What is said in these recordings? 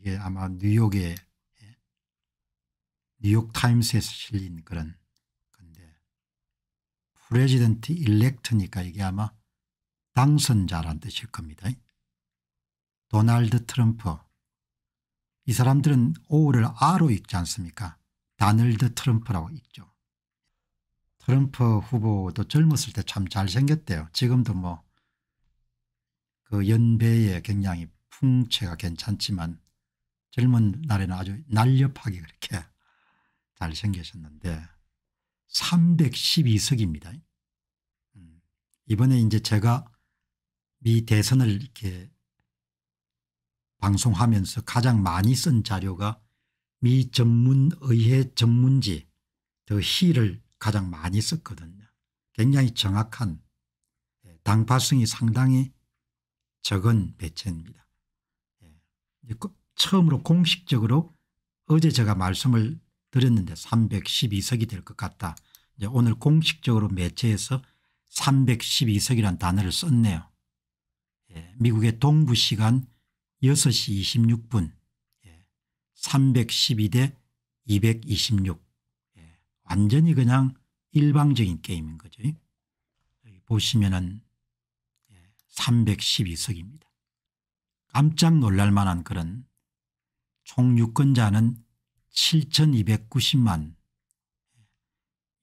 이게 아마 뉴욕에 예, 뉴욕 타임스에서 실린 그런 건데 프레지던트 일렉트니까 이게 아마 당선자란 뜻일 겁니다. 도널드 트럼프 이 사람들은 O를 R로 읽지 않습니까? 다널드 트럼프라고 읽죠. 트럼프 후보도 젊었을 때 참 잘생겼대요. 지금도 뭐 그연배에 굉장히 풍채가 괜찮지만 젊은 날에는 아주 날렵하게 그렇게 잘 생기셨는데 312석입니다. 음, 이번에 이제 제가 미 대선을 이렇게 방송하면서 가장 많이 쓴 자료가 미 전문의회 전문지 더 히를 가장 많이 썼거든요. 굉장히 정확한 예, 당파성이 상당히 적은 배치입니다. 예, 처음으로 공식적으로 어제 제가 말씀을 드렸는데 312석이 될 것 같다. 이제 오늘 공식적으로 매체에서 312석이란 단어를 썼네요. 예, 미국의 동부 시간 6시 26분 예, 312대 226 예, 완전히 그냥 일방적인 게임인 거죠. 여기 보시면은 312석입니다. 예, 깜짝 놀랄 만한 그런 총 유권자는 7,290만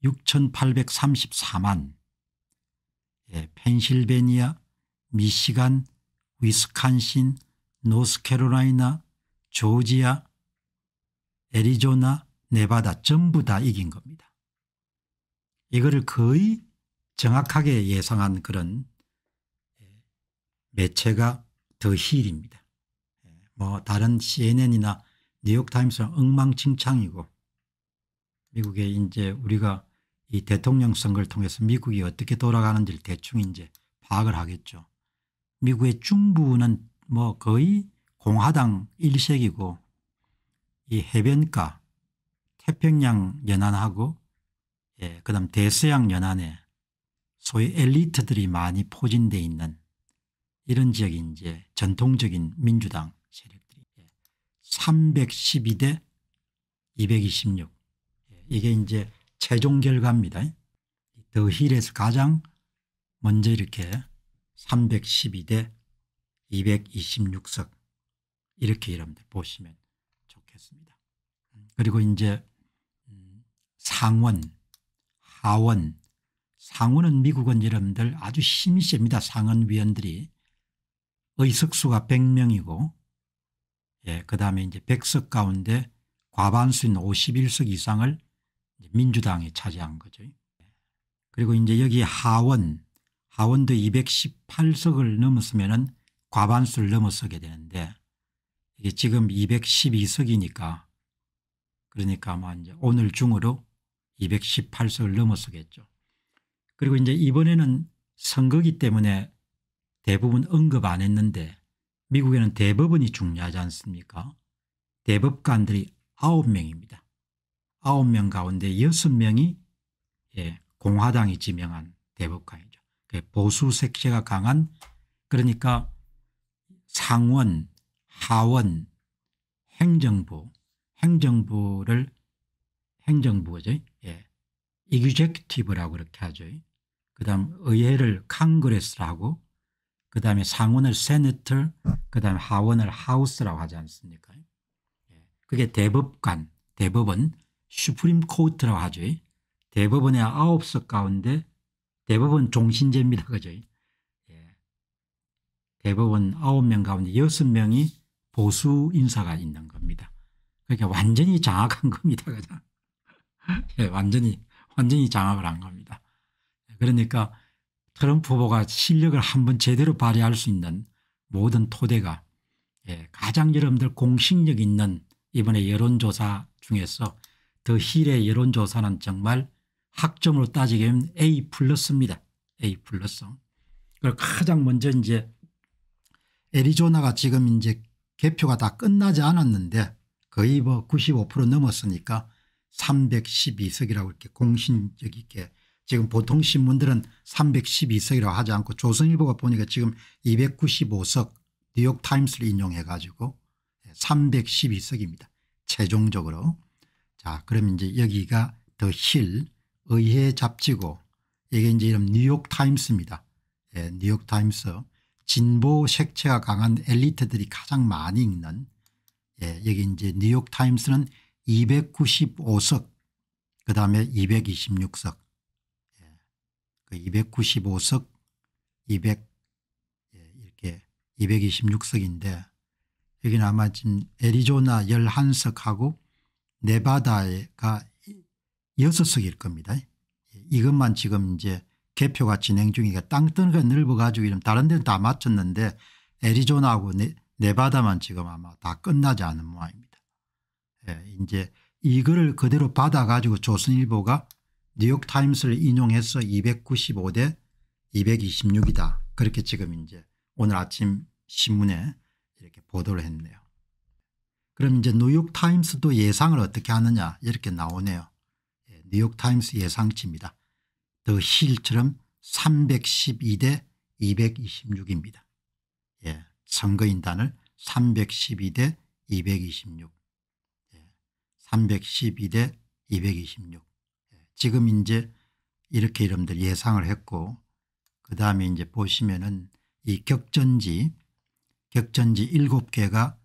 6,834만 예, 펜실베니아 미시간 위스칸신 노스캐롤라이나 조지아 애리조나 네바다 전부 다 이긴 겁니다. 이거를 거의 정확하게 예상한 그런 예, 매체가 더 힐입니다. 예, 뭐 다른 cnn이나 뉴욕타임스는 엉망진창이고 미국의 이제 우리가 이 대통령 선거를 통해서 미국이 어떻게 돌아가는지를 대충 이제 파악을 하겠죠. 미국의 중부는 뭐 거의 공화당 일색이고 이 해변가 태평양 연안하고 예, 그 다음 대서양 연안에 소위 엘리트들이 많이 포진돼 있는 이런 지역이 이제 전통적인 민주당 312대 226 이게 이제 최종 결과입니다. 더 힐에서 가장 먼저 이렇게 312대 226석 이렇게 이랍니다. 보시면 좋겠습니다. 그리고 이제 음, 상원 하원 상원은 미국은 여러분들 아주 심심 셉니다. 상원위원들이 의석수가 100명이고 예, 그 다음에 이제 100석 가운데 과반수인 51석 이상을 민주당이 차지한 거죠. 그리고 이제 여기 하원, 하원도 218석을 넘었으면은 과반수를 넘어서게 되는데 이게 지금 212석이니까 그러니까 아마 이제 오늘 중으로 218석을 넘어서겠죠. 그리고 이제 이번에는 선거기 때문에 대부분 언급 안 했는데 미국에는 대법원이 중요하지 않습니까? 대법관들이 9명입니다. 9명 가운데 6명이 예, 공화당이 지명한 대법관이죠. 보수 색채가 강한 그러니까 상원, 하원, 행정부, 행정부를 행정부죠. 예. 이규젝티브라고 그렇게 하죠. 그 다음 의회를 캉그레스라고 그 다음에 상원을 세네털, 그 다음에 하원을 하우스라고 하지 않습니까? 예. 그게 대법관, 대법원, 슈프림 코트라고 하죠. 대법원의 아홉 석 가운데 대법원 종신제입니다. 그죠? 예. 대법원 아홉 명 가운데 여섯 명이 보수 인사가 있는 겁니다. 그러니까 완전히 장악한 겁니다. 그죠? 예, 완전히, 완전히 장악을 한 겁니다. 그러니까 트럼프 후보가 실력을 한번 제대로 발휘할 수 있는 모든 토대가 예, 가장 여러분들 공식력 있는 이번에 여론조사 중에서 더 힐의 여론조사는 정말 학점으로 따지면 A 플러스입니다. A 플러스. 그리 가장 먼저 이제 애리조나가 지금 이제 개표가 다 끝나지 않았는데 거의 뭐 95% 넘었으니까 312석이라고 이렇게 공신적 있게 지금 보통 신문들은 312석이라고 하지 않고 조선일보가 보니까 지금 295석 뉴욕타임스를 인용해 가지고 312석입니다. 최종적으로. 자 그럼 이제 여기가 더 힐 의회 잡지고 이게 이제 이름 뉴욕타임스입니다. 예, 뉴욕타임스 진보 색채가 강한 엘리트들이 가장 많이 읽는 예, 여기 이제 뉴욕타임스는 295석 그다음에 226석 그 295석 200 예, 이렇게 226석인데 여기는 아마 지금 애리조나 11석하고 네바다가 6석일 겁니다. 예, 이것만 지금 이제 개표가 진행 중이니까 땅덩이가 넓어가지고 이런 다른 데는 다맞췄는데 애리조나하고 네, 바다만 지금 아마 다 끝나지 않은 모양입니다. 예, 이제 이거를 그대로 받아가지고 조선일보가 뉴욕타임스를 인용해서 295대 226이다. 그렇게 지금 이제 오늘 아침 신문에 이렇게 보도를 했네요. 그럼 이제 뉴욕타임스도 예상을 어떻게 하느냐 이렇게 나오네요. 예, 뉴욕타임스 예상치입니다. 더 힐처럼 312대 226입니다. 예, 선거인단을 312대 226 예, 312대 226 지금 이제 이렇게 여러분들 예상을 했고 그 다음에 이제 보시면은 이 격전지 격전지 7개가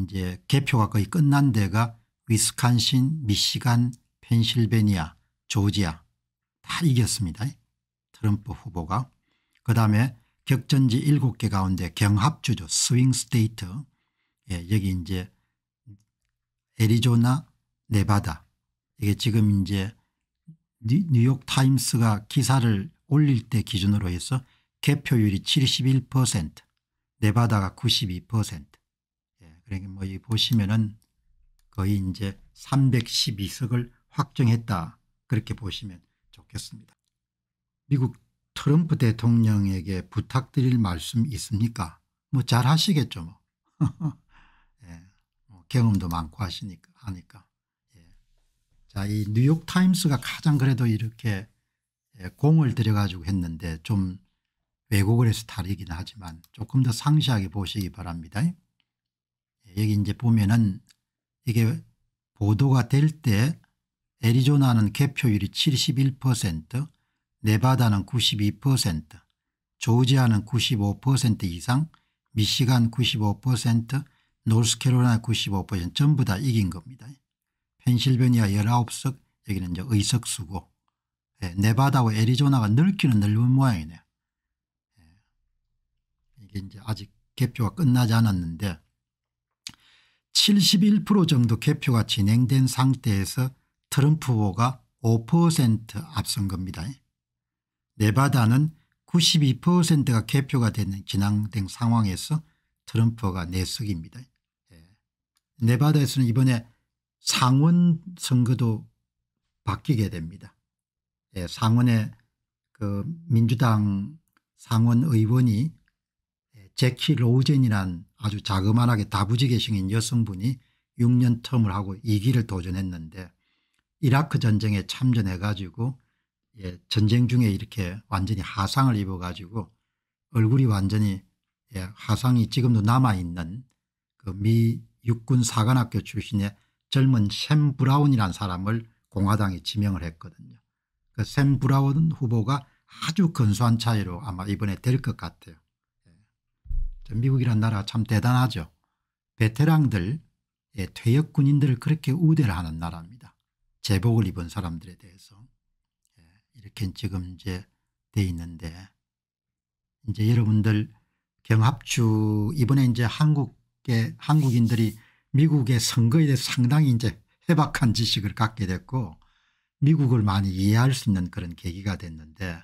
이제 개표가 거의 끝난 데가 위스칸신 미시간 펜실베니아 조지아 다 이겼습니다. 트럼프 후보가 그 다음에 격전지 7개 가운데 경합주죠. 스윙 스테이트 예, 여기 이제 애리조나 네바다 이게 지금 이제 뉴욕 타임스가 기사를 올릴 때 기준으로 해서 개표율이 71% 네바다가 92% 예, 그러니까 뭐이 보시면은 거의 이제 312석을 확정했다 그렇게 보시면 좋겠습니다. 미국 트럼프 대통령에게 부탁드릴 말씀 있습니까? 뭐 잘 하시겠죠 뭐. 예, 뭐 경험도 많고 하시니까 하니까. 자, 이 뉴욕 타임스가 가장 그래도 이렇게 예, 공을 들여가지고 했는데 좀외국을 해서 다르긴 하지만 조금 더 상세하게 보시기 바랍니다. 예, 여기 이제 보면은 이게 보도가 될 때 애리조나는 개표율이 71%, 네바다는 92%, 조지아는 95% 이상, 미시간 95%, 노스캐롤라이나 95% 전부 다 이긴 겁니다. 펜실베니아 19석 여기는 이제 의석수고 예, 네바다와 애리조나가 넓기는 넓은 모양이네요. 예, 이게 이제 아직 개표가 끝나지 않았는데 71% 정도 개표가 진행된 상태에서 트럼프 후보가 5% 앞선 겁니다. 네바다는 92%가 개표가 되는 진행된 상황에서 트럼프가 내석입니다. 예. 네바다에서는 이번에 상원 선거도 바뀌게 됩니다. 예, 상원의 그 민주당 상원 의원이 예, 제키 로우젠이란 아주 자그만하게 다부지게 생긴 여성분이 6년 텀을 하고 2기를 도전했는데 이라크 전쟁에 참전해 가지고 예, 전쟁 중에 이렇게 완전히 하상을 입어 가지고 얼굴이 완전히 예, 하상이 지금도 남아있는 그 미 육군 사관학교 출신의 젊은 샘 브라운이라는 사람을 공화당이 지명을 했거든요. 그 샘 브라운 후보가 아주 근소한 차이로 아마 이번에 될 것 같아요. 예. 미국이란 나라가 참 대단하죠. 베테랑들 퇴역 군인들을 그렇게 우대를 하는 나라입니다. 제복을 입은 사람들에 대해서 예. 이렇게 지금 이제 돼 있는데 이제 여러분들 경합주 이번에 이제 한국의 한국인들이 미국의 선거에 대해서 상당히 이제 해박한 지식을 갖게 됐고 미국을 많이 이해할 수 있는 그런 계기가 됐는데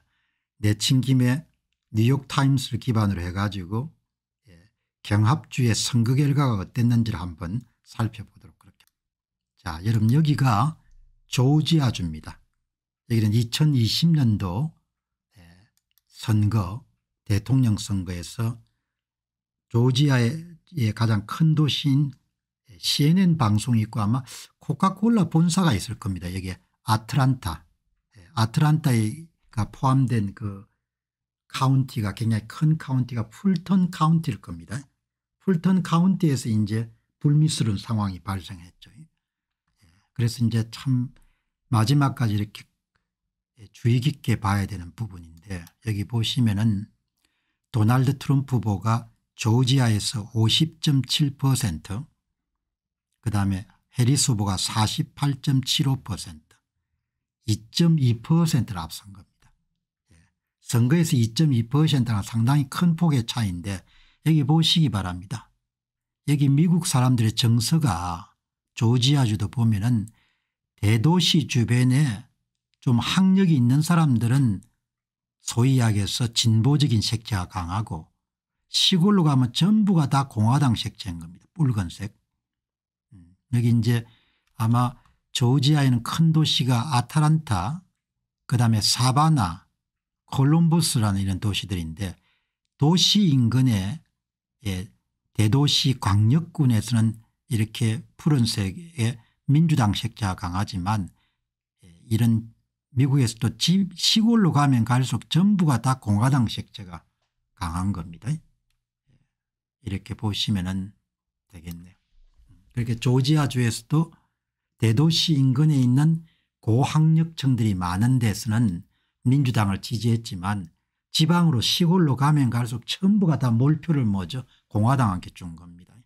내친 김에 뉴욕타임스를 기반으로 해가지고 예, 경합주의 선거 결과가 어땠는지를 한번 살펴보도록 그렇게 자 여러분 여기가 조지아주입니다. 여기는 2020년도 예, 선거 대통령 선거에서 조지아의 가장 큰 도시인 CNN 방송이 있고 아마 코카콜라 본사가 있을 겁니다. 여기 아틀란타 예, 아틀란타가 포함된 그 카운티가 굉장히 큰 카운티가 풀턴 카운티일 겁니다. 풀턴 카운티에서 이제 불미스러운 상황이 발생했죠. 예, 그래서 이제 참 마지막까지 이렇게 주의 깊게 봐야 되는 부분인데 여기 보시면은 도널드 트럼프 보가 조지아에서 50.7% 그다음에 해리스 후보가 48.75% 2.2%를 앞선 겁니다. 예. 선거에서 2.2%랑 상당히 큰 폭의 차이인데 여기 보시기 바랍니다. 여기 미국 사람들의 정서가 조지아주도 보면 은 대도시 주변에 좀 학력이 있는 사람들은 소위 이야기해서 진보적인 색채가 강하고 시골로 가면 전부가 다 공화당 색채인 겁니다. 붉은색. 여기 이제 아마 조지아에는 큰 도시가 아타란타 그다음에 사바나 콜롬버스라는 이런 도시들인데 도시 인근에 예, 대도시 광역군에서는 이렇게 푸른색의 민주당색자가 강하지만 예, 이런 미국에서도 시골로 가면 갈수록 전부가 다 공화당 색채가 강한 겁니다. 예, 이렇게 보시면 되겠네요. 그렇게 조지아주에서도 대도시 인근에 있는 고학력층들이 많은 데서는 민주당을 지지했지만 지방으로 시골로 가면 갈수록 전부가 다 몰표를 뭐죠 공화당한테 준 겁니다.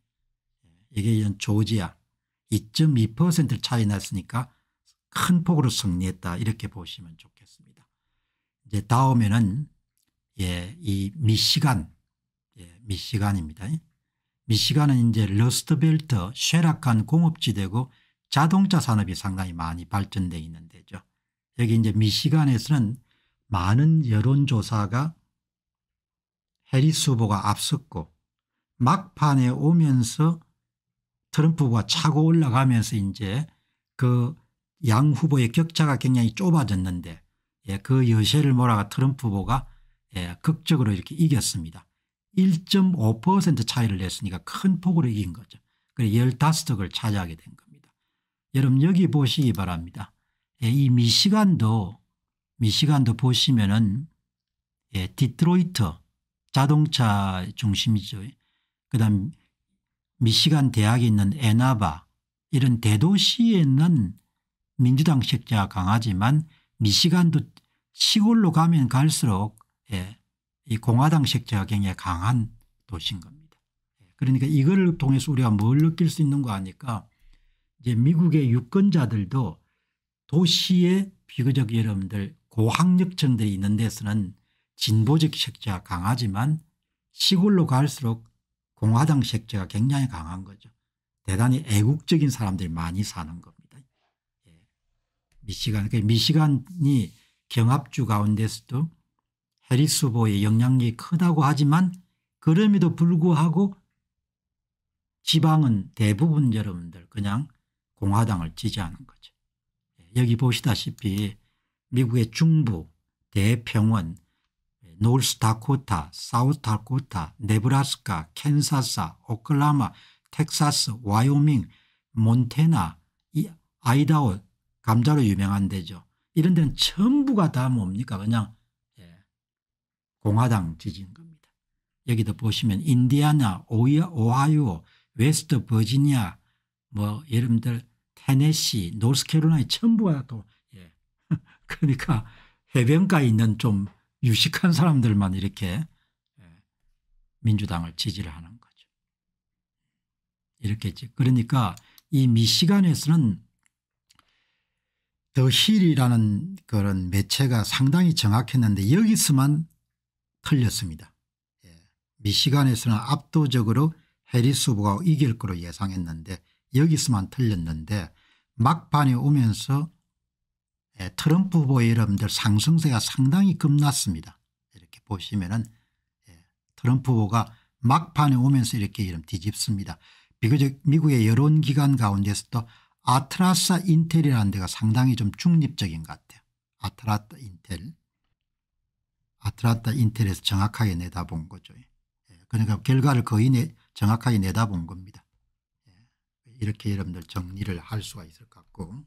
이게 이런 조지아 2.2% 차이 났으니까 큰 폭으로 승리했다 이렇게 보시면 좋겠습니다. 이제 다음에는 예, 이 미시간 예, 미시간입니다. 미시간은 이제 러스트벨트 쇠락한 공업지대고 자동차 산업이 상당히 많이 발전돼 있는 데죠. 여기 이제 미시간에서는 많은 여론조사가 해리스 후보가 앞섰고 막판에 오면서 트럼프 보가 차고 올라가면서 이제 그 양 후보의 격차가 굉장히 좁아졌는데 예, 그 여세를 몰아가 트럼프 후보가 예, 극적으로 이렇게 이겼습니다. 1.5% 차이를 냈으니까 큰 폭으로 이긴 거죠. 그래서 1 5석을 차지하게 된 겁니다. 여러분 여기 보시기 바랍니다. 예, 이 미시간도 미시간도 보시면 은 예, 디트로이트 자동차 중심이죠. 그 다음 미시간 대학에 있는 에나바 이런 대도시에는 민주당 색자가 강하지만 미시간도 시골로 가면 갈수록 예, 이 공화당식 저항에 강한 도시인 겁니다. 예, 그러니까 이거 통해서 우리가 뭘 느낄 수 있는가 하니까 이제 미국의 유권자들도 도시에 비교적 여러분들 고학력층들이 있는 데서는 진보적 색채가 강하지만 시골로 갈수록 공화당 색채가 굉장히 강한 거죠. 대단히 애국적인 사람들이 많이 사는 겁니다. 예. 미시간, 그러니까 미시간이 경합주 가운데서도 해리스보의 영향이 크다고 하지만 그럼에도 불구하고 지방은 대부분 여러분들 그냥 공화당을 지지하는 거죠. 예, 여기 보시다시피 미국의 중부, 대평원, 노스다코타, 사우다코타, 네브라스카, 캔사스, 오클라마, 텍사스, 와이오밍, 몬테나, 아이다오 감자로 유명한 데죠. 이런 데는 전부가 다 뭡니까 그냥 공화당 지지인 겁니다. 여기도 보시면 인디아나 오하이오 웨스트 버지니아 뭐 여러분들 테네시 노스캐롤라이 전부가 또 예. 그러니까 해변가에 있는 좀 유식한 사람들만 이렇게 예, 민주당을 지지를 하는 거죠. 이렇게 그러니까 이 미시간에서는 더 힐이라는 그런 매체가 상당히 정확했는데 여기서만 틀렸습니다. 예. 미시간에서는 압도적으로 해리스 후보가 이길 거로 예상했는데 여기서만 틀렸는데 막판에 오면서 예, 트럼프 후보의 여러분들 상승세가 상당히 급났습니다. 이렇게 보시면은 예, 트럼프 후보가 막판에 오면서 이렇게 이름 뒤집습니다. 비교적 미국의 여론기관 가운데서도 아트라사 인텔이라는 데가 상당히 좀 중립적인 것 같아요. 아트라사 인텔. 아틀란타 인텔에서 정확하게 내다본 거죠. 예. 그러니까 결과를 거의 내, 정확하게 내다본 겁니다. 예. 이렇게 여러분들 정리를 할 수가 있을 것 같고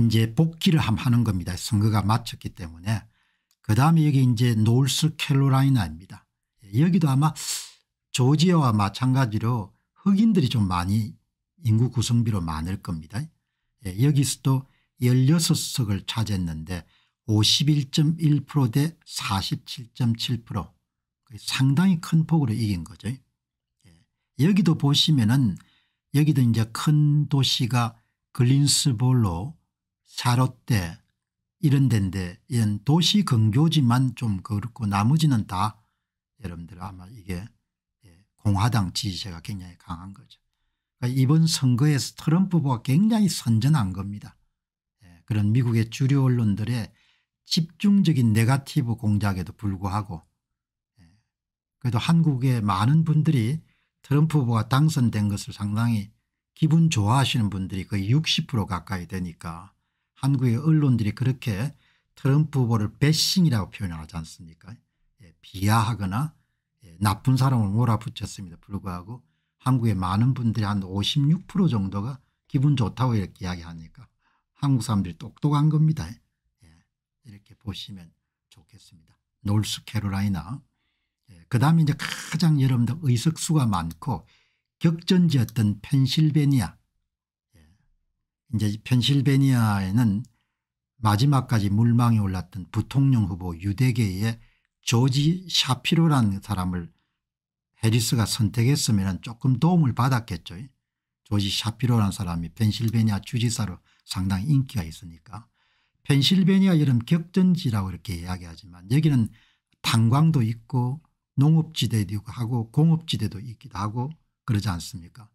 이제 복귀를 하는 겁니다. 선거가 마쳤기 때문에 그다음에 여기 이제 노스캐롤라이나입니다. 예, 여기도 아마 조지아와 마찬가지로 흑인들이 좀 많이 인구 구성비로 많을 겁니다. 여기서도 16석을 차지했는데 51.1%대 47.7% 상당히 큰 폭으로 이긴 거죠. 예. 여기도 보시면은 여기도 이제 큰 도시가 글린스볼로 샤롯대 이런 데인데 이런 도시 근교지만 좀 그렇고 나머지는 다 여러분들 아마 이게 예, 공화당 지지세가 굉장히 강한 거죠. 그러니까 이번 선거에서 트럼프 후보가 굉장히 선전한 겁니다. 예, 그런 미국의 주류 언론들의 집중적인 네가티브 공작에도 불구하고 예, 그래도 한국의 많은 분들이 트럼프 후보가 당선된 것을 상당히 기분 좋아하시는 분들이 거의 60% 가까이 되니까 한국의 언론들이 그렇게 트럼프 후보를 배싱이라고 표현 하지 않습니까 예, 비하하거나 예, 나쁜 사람을 몰아붙였습니다 불구하고 한국의 많은 분들이 한 56% 정도가 기분 좋다고 이렇게 이야기하니까 한국 사람들이 똑똑한 겁니다 이렇게 보시면 좋겠습니다. 노스캐롤라이나. 예, 그 다음에 이제 가장 여러분들 의석수가 많고 격전지였던 펜실베니아. 예, 이제 펜실베니아에는 마지막까지 물망에 올랐던 부통령 후보 유대계의 조지 샤피로라는 사람을 해리스가 선택했으면 조금 도움을 받았겠죠. 조지 샤피로라는 사람이 펜실베니아 주지사로 상당히 인기가 있으니까 펜실베니아 이런 격전지라고 이렇게 이야기하지만 여기는 탄광도 있고 농업지대도 있고 하고 공업지대도 있기도 하고 그러지 않습니까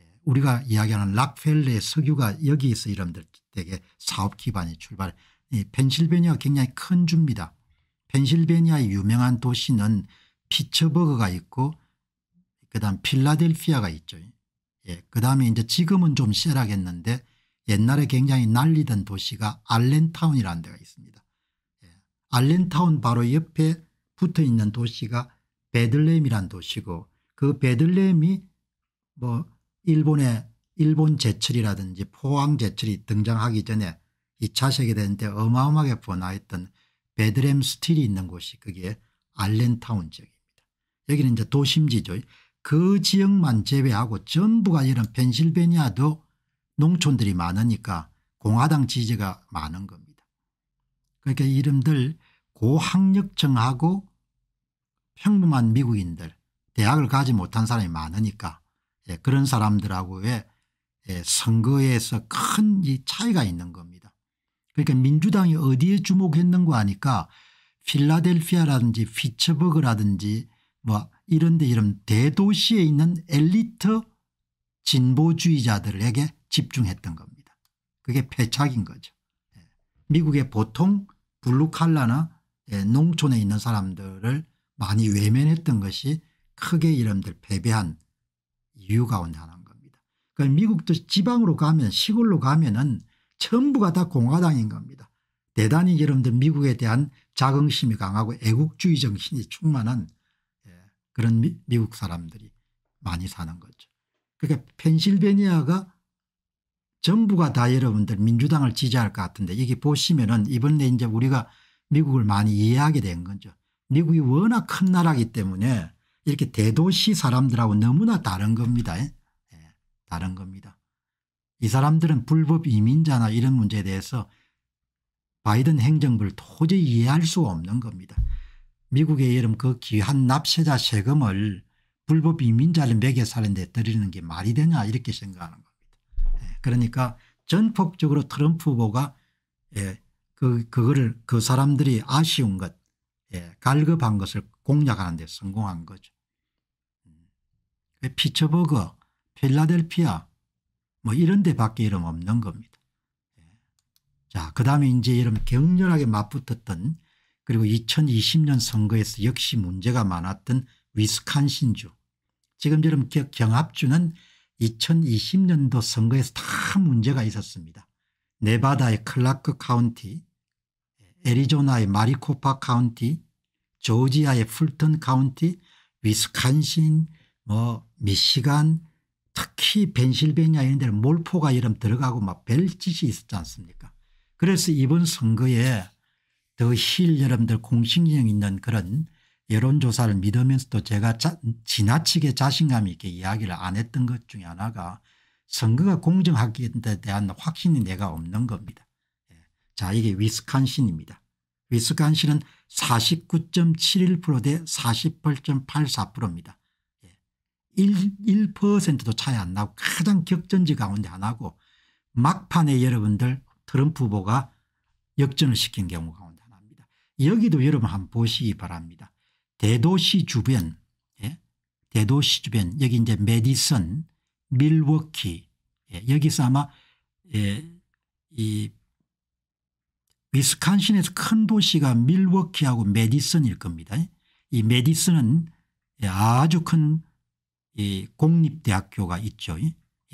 예, 우리가 이야기하는 락펠레 석유가 여기에서 이름들 되게 사업 기반이 출발 이 펜실베니아 굉장히 큰 주입니다. 펜실베니아의 유명한 도시는 피처버그가 있고 그다음 필라델피아가 있죠. 예, 그다음에 이제 지금은 좀쎄라겠는데 옛날에 굉장히 난리던 도시가 알렌타운이라는 데가 있습니다. 예. 알렌타운 바로 옆에 붙어 있는 도시가 베들레이란 도시고 그베들레이뭐 일본의 일본 제철이라든지 포항 제철이 등장하기 전에 2차 세계대전 때 어마어마하게 번화했던 베드렘 스틸이 있는 곳이 그게 알렌타운 지역입니다. 여기는 이제 도심지죠. 그 지역만 제외하고 전부가 이런 펜실베니아도 농촌들이 많으니까 공화당 지지가 많은 겁니다. 그러니까 이름들 고학력층하고 평범한 미국인들 대학을 가지 못한 사람이 많으니까 예, 그런 사람들하고의 예, 선거에서 큰 이 차이가 있는 겁니다. 그러니까 민주당이 어디에 주목했는가 하니까 필라델피아라든지 피츠버그라든지 뭐 이런 데 이런 대도시에 있는 엘리트 진보주의자들에게 집중했던 겁니다. 그게 패착인 거죠. 예. 미국의 보통 블루칼라나 예, 농촌에 있는 사람들을 많이 외면했던 것이 크게 이름들 패배한 이유 가운데 하나인 겁니다. 그러니까 미국도 지방으로 가면 시골로 가면은 전부가 다 공화당인 겁니다. 대단히 여러분들 미국에 대한 자긍심이 강하고 애국주의 정신이 충만한 예, 그런 미, 국 사람들이 많이 사는 거죠. 그러니까 펜실베니아가 전부가 다 여러분들 민주당을 지지할 것 같은데 여기 보시면은 이번에 이제 우리가 미국을 많이 이해하게 된 거죠. 미국이 워낙 큰 나라기 때문에 이렇게 대도시 사람들하고 너무나 다른 겁니다. 예. 다른 겁니다. 이 사람들은 불법 이민자나 이런 문제에 대해서 바이든 행정부를 도저히 이해할 수 없는 겁니다. 미국의 이름그 귀한 납세자 세금을 불법 이민자를 매개 사는데 드리는게 말이 되냐 이렇게 생각하는 겁니다. 그러니까 전폭적으로 트럼프 후보가 예, 그, 그거를 그 사람들이 아쉬운 것, 예, 갈급한 것을 공략하는 데 성공한 거죠. 음. 피처버거, 필라델피아 뭐 이런 데 밖에 이름 없는 겁니다. 예. 자, 그 다음에 이제 이런 격렬하게 맞붙었던 그리고 2020년 선거에서 역시 문제가 많았던 위스칸신주 지금처럼 여 경합주는 2020년도 선거에서 다 문제가 있었습니다. 네바다의 클라크 카운티 애리조나의 마리코파 카운티 조지아의 풀턴 카운티 위스칸신 뭐 미시간 특히 벤실베니아 이런 데는 몰포가 이름 들어가고 막 벨짓이 있었지 않습니까 그래서 이번 선거에 더 힐 여러분들 공식력 있는 그런 여론조사를 믿으면서도 제가 자, 지나치게 자신감 있게 이야기를 안 했던 것 중에 하나가 선거가 공정하기에 대한 확신이 내가 없는 겁니다. 자 이게 위스콘신입니다. 위스콘신은 49.71%대 48.84%입니다. 1, 1%도 차이 안 나고 가장 격전지 가운데 하나고 막판에 여러분들 트럼프 후보가 역전을 시킨 경우 가운데 하나입니다. 여기도 여러분 한번 보시기 바랍니다. 대도시 주변, 예? 대도시 주변 여기 이제 메디슨, 밀워키 예? 여기서 아마 예? 이위스칸신에서큰 도시가 밀워키하고 메디슨일 겁니다. 이 메디슨은 예, 아주 큰 공립대학교가 있죠.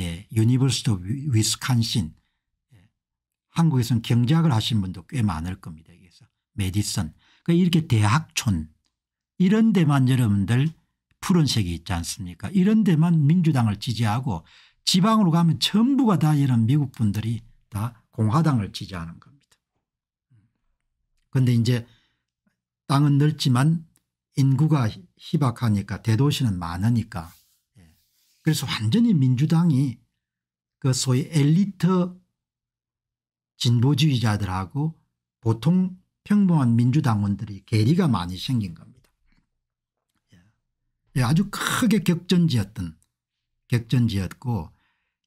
예, 유니버시티 오브 위스콘신 한국에서는 경제학을 하신 분도 꽤 많을 겁니다. 여기서 메디슨 그러니까 이렇게 대학촌 이런 데만 여러분들 푸른색이 있지 않습니까 이런 데만 민주당을 지지하고 지방으로 가면 전부가 다 이런 미국 분들이 다 공화당을 지지하는 겁니다. 그런데 이제 땅은 넓지만 인구가 희박하니까 대도시는 많으니까 예. 그래서 완전히 민주당이 그 소위 엘리트 진보주의자들하고 보통 평범한 민주당원들이 괴리가 많이 생긴 겁니다. 예, 아주 크게 격전지였던 격전지였고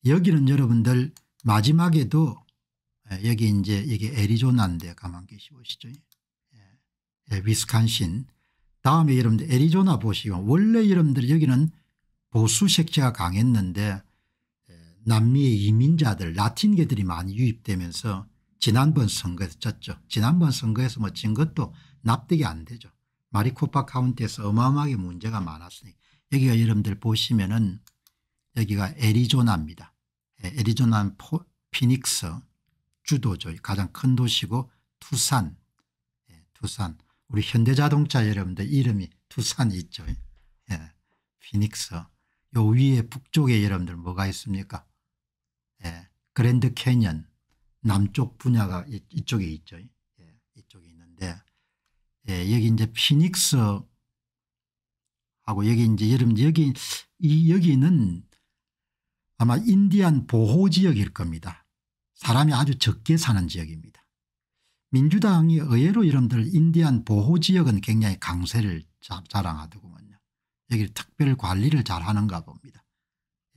여기는 여러분들 마지막에도 예, 여기 이제 이게 애리조나인데 가만 계시 보시죠. 예, 예, 위스칸신 다음에 여러분들 애리조나 보시면 원래 여러분들 여기는 보수 색채가 강했는데 남미의 이민자들 라틴계들이 많이 유입되면서 지난번 선거에서 졌죠. 지난번 선거에서 뭐 진 것도 납득이 안 되죠. 마리코파 카운티에서 어마어마하게 문제가 많았으니 여기가 여러분들 보시면은 여기가 애리조나입니다. 예, 애리조나는 포, 피닉스 주도죠. 가장 큰 도시고 투산 예, 투산 우리 현대자동차 여러분들 이름이 두산 있죠. 예. 피닉스. 요 위에 북쪽에 여러분들 뭐가 있습니까? 예. 그랜드 캐년 남쪽 분야가 이, 쪽에 있죠. 예. 이쪽에 있는데 예, 여기 이제 피닉스하고 여기 이제 여러분 여기 이 여기는 아마 인디안 보호지역일 겁니다. 사람이 아주 적게 사는 지역입니다. 민주당이 의외로 여러분들 인디안 보호지역은 굉장히 강세를 자, 랑하더군요 여기 특별 관리를 잘하는가 봅니다.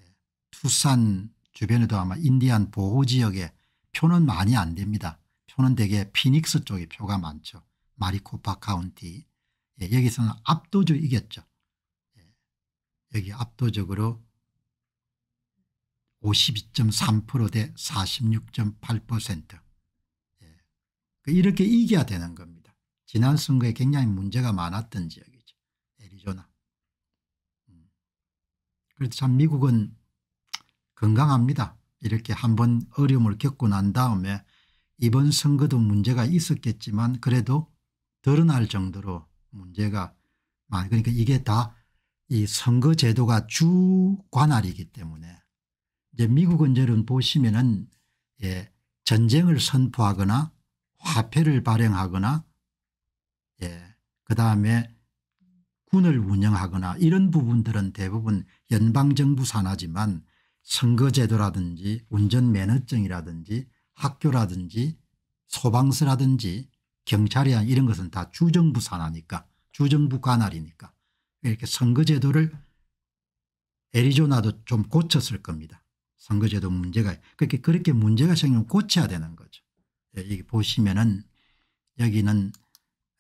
예. 투산 주변에도 아마 인디안 보호지역에 표는 많이 안 됩니다. 표는 대개 피닉스 쪽에 표가 많죠. 마리코파 카운티 예, 여기서는 압도적 이겼죠. 예, 여기 압도적으로 52.3%대 46.8% 예, 그 이렇게 이겨야 되는 겁니다. 지난 선거에 굉장히 문제가 많았던 지역이죠. 애리조나. 음. 그래도 참 미국은 건강합니다. 이렇게 한번 어려움을 겪고 난 다음에 이번 선거도 문제가 있었겠지만 그래도 드러날 정도로 문제가 많아 그러니까 이게 다 이 선거 제도가 주 관할이기 때문에 이제 미국은 저런 보시면은 예, 전쟁을 선포하거나 화폐를 발행하거나 예, 그다음에 군을 운영하거나 이런 부분들은 대부분 연방정부 산하지만 선거제도라든지 운전면허증이라든지 학교라든지 소방서라든지 경찰이 야 이런 것은 다 주정부 산하니까 주정부 관할이니까 이렇게 선거제도를 애리조나도 좀 고쳤을 겁니다. 선거제도 문제가 그렇게 그렇게 문제가 생기면 고쳐야 되는 거죠. 여기 예, 보시면은 여기는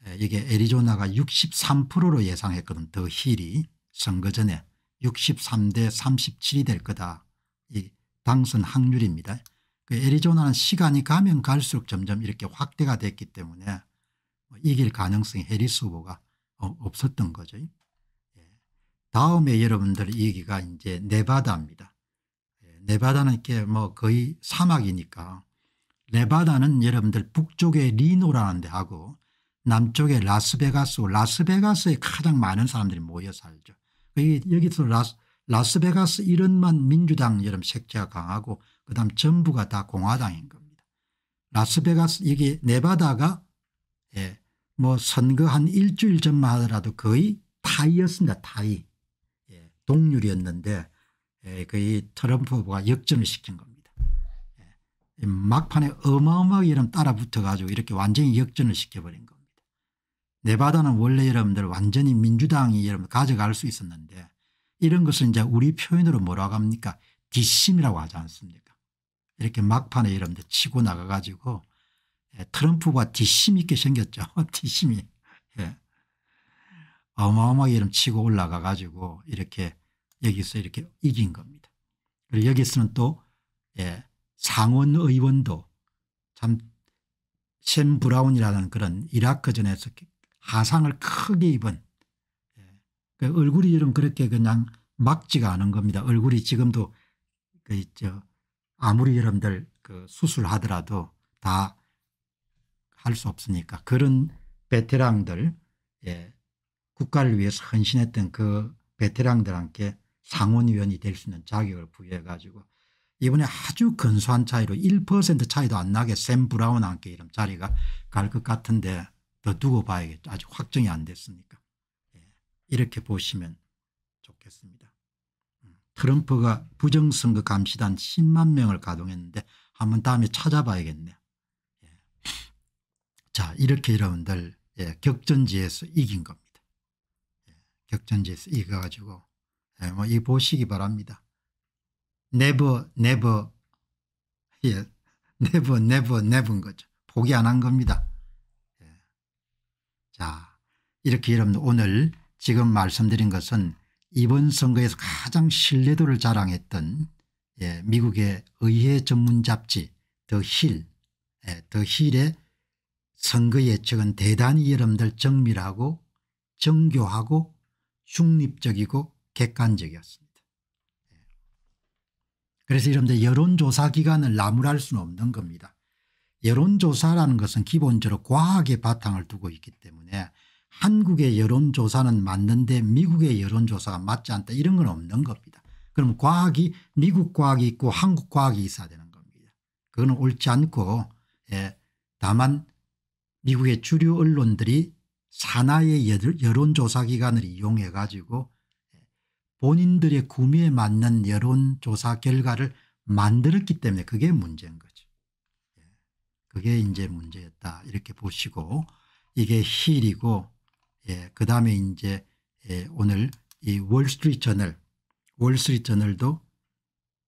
예, 이게 애리조나가 63%로 예상했거든 더 힐이 선거 전에 63대 37이 될 거다. 이 당선 확률입니다. 그 애리조나는 시간이 가면 갈수록 점점 이렇게 확대가 됐기 때문에 뭐 이길 가능성이 해리스 후보가 어, 없었던 거죠. 예. 다음에 여러분들 얘기가 이제 네바다입니다. 예, 네바다는 이렇게 뭐 거의 사막이니까 네바다는 여러분들 북쪽에 리노라는 데하고 남쪽에 라스베가스 라스베가스에 가장 많은 사람들이 모여 살죠. 그 여기서 라스, 베가스 이름만 민주당 여러분 색채가 강하고 그다음 전부가 다 공화당인 겁니다. 라스베가스 이게 네바다가 예, 뭐 선거 한 일주일 전만 하더라도 거의 타이였습니다. 타이 예, 동률이었는데 예, 거의 트럼프 후보가 역전을 시킨 겁니다. 예, 막판에 어마어마하게 이런 따라붙어 가지고 이렇게 완전히 역전을 시켜버린 겁니다. 네바다는 원래 여러분들 완전히 민주당이 여러분 가져갈 수 있었는데 이런 것을 이제 우리 표현으로 뭐라고 합니까? 기심이라고 하지 않습니까? 이렇게 막판에 이런 데 치고 나가가지고 예, 트럼프가 뒷심 있게 생겼죠. 뒷심이. 예. 어마어마하게 이런 치고 올라가가지고 이렇게 여기서 이렇게 이긴 겁니다. 그리고 여기서는 또 예, 상원 의원도 참샘 브라운이라는 그런 이라크전에서 하상을 크게 입은 예. 그 얼굴이 이런 그렇게 그냥 막지가 않은 겁니다. 얼굴이 지금도 그 있죠. 아무리 여러분들 그 수술하더라도 다 할 수 없으니까 그런 베테랑들 예, 국가를 위해서 헌신했던 그 베테랑들한테 상원위원이 될 수 있는 자격을 부여해 가지고 이번에 아주 근소한 차이로 1% 차이도 안 나게 샘 브라운한테 이런 자리가 갈 것 같은데 더 두고 봐야겠죠. 아직 확정이 안 됐으니까. 예. 이렇게 보시면 좋겠습니다. 트럼프가 부정선거 감시단 10만 명을 가동했는데 한번 다음에 찾아봐야겠네요. 예. 자 이렇게 여러분들 예, 격전지에서 이긴 겁니다. 예, 격전지에서 이겨가지고 예, 뭐이 보시기 바랍니다. n e v e 예, never n 인 거죠. 포기 안 한 겁니다. 예. 자 이렇게 여러분들 오늘 지금 말씀드린 것은 이번 선거에서 가장 신뢰도를 자랑했던 예, 미국의 의회 전문 잡지 더 힐, 예, 더 힐의 선거 예측은 대단히 여러분들 정밀하고 정교하고 중립적이고 객관적이었습니다. 예. 그래서 여러분들 여론조사 기관을 나무랄 수는 없는 겁니다. 여론조사라는 것은 기본적으로 과학의 바탕을 두고 있기 때문에 한국의 여론조사는 맞는데 미국의 여론조사가 맞지 않다 이런 건 없는 겁니다. 그럼 과학이 미국 과학이 있고 한국 과학이 있어야 되는 겁니다. 그건 옳지 않고 예, 다만 미국의 주류 언론들이 산하의 여론조사기관을 이용해 가지고 예. 본인들의 구미에 맞는 여론조사 결과를 만들었기 때문에 그게 문제인 거죠. 예. 그게 이제 문제였다 이렇게 보시고 이게 힐이고 예, 그 다음에 이제 예, 오늘 이 월스트리트저널 월스트리트저널도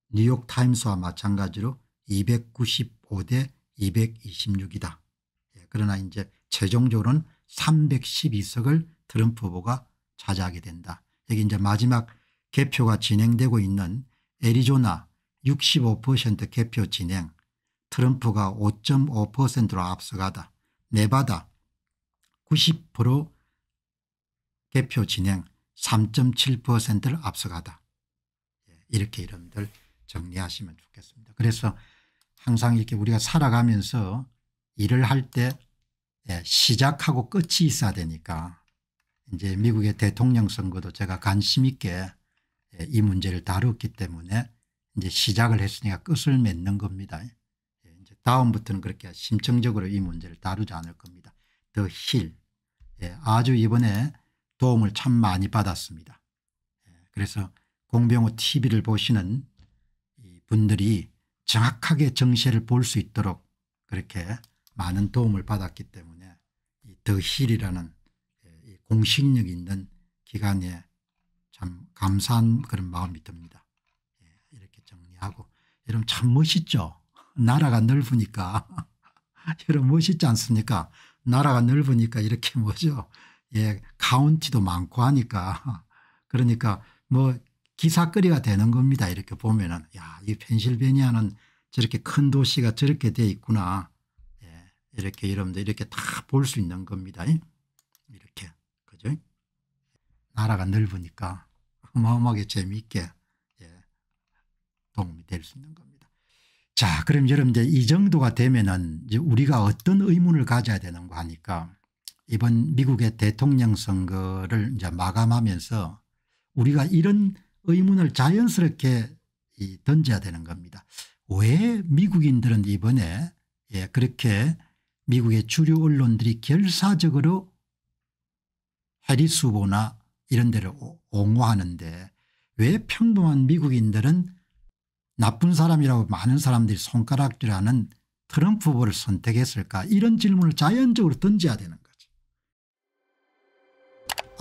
뉴욕타임스와 마찬가지로 295대 226이다. 예, 그러나 이제 최종적으로는 312석을 트럼프 후보가 차지하게 된다. 여기 이제 마지막 개표가 진행되고 있는 애리조나 65% 개표 진행 트럼프가 5.5%로 앞서가다. 네바다 90% 개표 진행 3.7%를 앞서가다. 예, 이렇게 이름들 정리하시면 좋겠습니다. 그래서 항상 이렇게 우리가 살아가면서 일을 할때 예, 시작하고 끝이 있어야 되니까 이제 미국의 대통령 선거도 제가 관심 있게 예, 이 문제를 다뤘기 때문에 이제 시작을 했으니까 끝을 맺는 겁니다. 이제 다음부터는 그렇게 심층적으로 이 문제를 다루지 않을 겁니다. 더 힐. 아주 이번에 도움을 참 많이 받았습니다. 예, 그래서 공병호 tv를 보시는 분들이 정확하게 정세를 볼 수 있도록 그렇게 많은 도움을 받았기 때문에 더 힐이라는 예, 공식력 있는 기관에 참 감사한 그런 마음이 듭니다. 예, 이렇게 정리하고 여러분 참 멋있죠. 나라가 넓으니까 여러분 멋있지 않습니까 나라가 넓으니까 이렇게 뭐죠 예, 카운티도 많고 하니까 그러니까 뭐 기사거리가 되는 겁니다. 이렇게 보면은 야, 이 펜실베니아는 저렇게 큰 도시가 저렇게 돼 있구나. 예, 이렇게 여러분들 이렇게 다 볼 수 있는 겁니다. 이렇게. 그죠? 나라가 넓으니까 어마어마하게 재미있게 예, 도움이 될 수 있는 겁니다. 자, 그럼 여러분들 이 정도가 되면은 이제 우리가 어떤 의문을 가져야 되는가 하니까 이번 미국의 대통령 선거를 이제 마감하면서 우리가 이런 의문을 자연스럽게 던져야 되는 겁니다. 왜 미국인들은 이번에 예, 그렇게 미국의 주류 언론들이 결사적으로 해리스 보나 이런 데를 옹호하는데 왜 평범한 미국인들은 나쁜 사람이라고 많은 사람들이 손가락질하는 트럼프 후보를 선택했을까 이런 질문을 자연적으로 던져야 되는